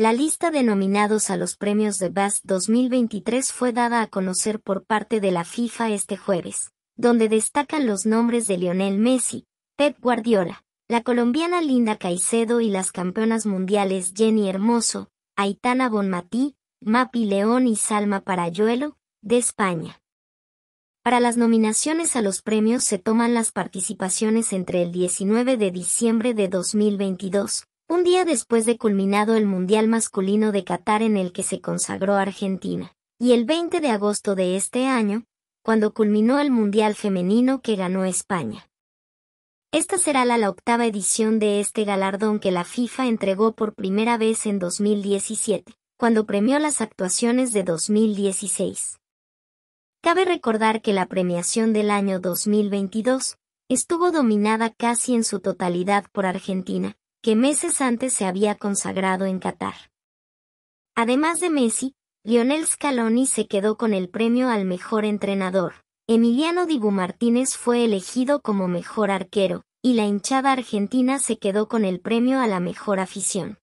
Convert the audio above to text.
La lista de nominados a los premios de BAS 2023 fue dada a conocer por parte de la FIFA este jueves, donde destacan los nombres de Lionel Messi, Pep Guardiola, la colombiana Linda Caicedo y las campeonas mundiales Jenny Hermoso, Aitana Bonmatí, Mapi León y Salma Parayuelo, de España. Para las nominaciones a los premios se toman las participaciones entre el 19 de diciembre de 2022, un día después de culminado el Mundial Masculino de Qatar en el que se consagró Argentina, y el 20 de agosto de este año, cuando culminó el Mundial Femenino que ganó España. Esta será la, la, octava edición de este galardón que la FIFA entregó por primera vez en 2017, cuando premió las actuaciones de 2016. Cabe recordar que la premiación del año 2022 estuvo dominada casi en su totalidad por Argentina, que meses antes se había consagrado en Qatar. Además de Messi, Lionel Scaloni se quedó con el premio al mejor entrenador. Emiliano Dibu Martínez fue elegido como mejor arquero, y la hinchada argentina se quedó con el premio a la mejor afición.